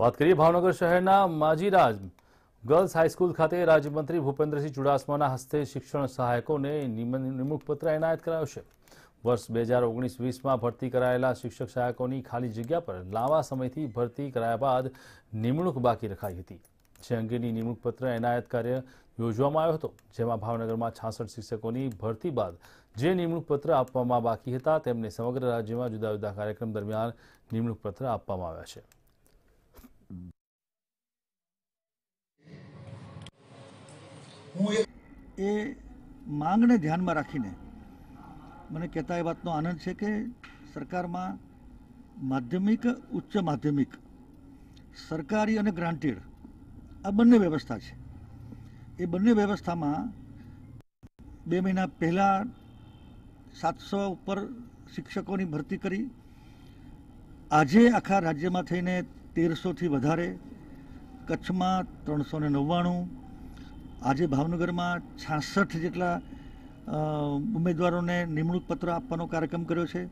વાત કરીએ ભાવનગર શહેરના માજીરાજ ગર્લ્સ હાઈસ્કૂલ ખાતે રાજ્યમંત્રી ભૂપેન્દ્રસિંહ ચુડાસમાના હસ્તે શિક્ષણ સહાયકોને નિમણૂકપત્ર એનાયત કરાયો છે વર્ષ બે હજાર ઓગણીસ વીસમાં ભરતી કરાયેલા શિક્ષક સહાયકોની ખાલી જગ્યા પર લાંબા સમયથી ભરતી કરાયા બાદ નિમણૂક બાકી રખાઈ હતી જે અંગેની નિમણૂકપત્ર એનાયત કાર્ય યોજવામાં આવ્યો હતો જેમાં ભાવનગરમાં છાસઠ શિક્ષકોની ભરતી બાદ જે નિમણૂકપત્ર આપવામાં બાકી હતા તેમને સમગ્ર રાજ્યમાં જુદા જુદા કાર્યક્રમ દરમિયાન નિમણૂકપત્ર આપવામાં આવ્યા છે એ માંગને ધ્યાનમાં રાખીને મને કહેતા એ વાતનો આનંદ છે કે સરકારમાં માધ્યમિક ઉચ્ચ માધ્યમિક સરકારી અને ગ્રાન્ટેડ આ બંને વ્યવસ્થા છે એ બંને વ્યવસ્થામાં બે મહિના પહેલાં સાતસો ઉપર શિક્ષકોની ભરતી કરી આજે આખા રાજ્યમાં થઈને તેરસોથી વધારે કચ્છમાં ત્રણસો ને નવ્વાણું આજે ભાવનગરમાં છાસઠ જેટલા ઉમેદવારોને નિમણૂક પત્ર આપવાનો કાર્યક્રમ કર્યો છે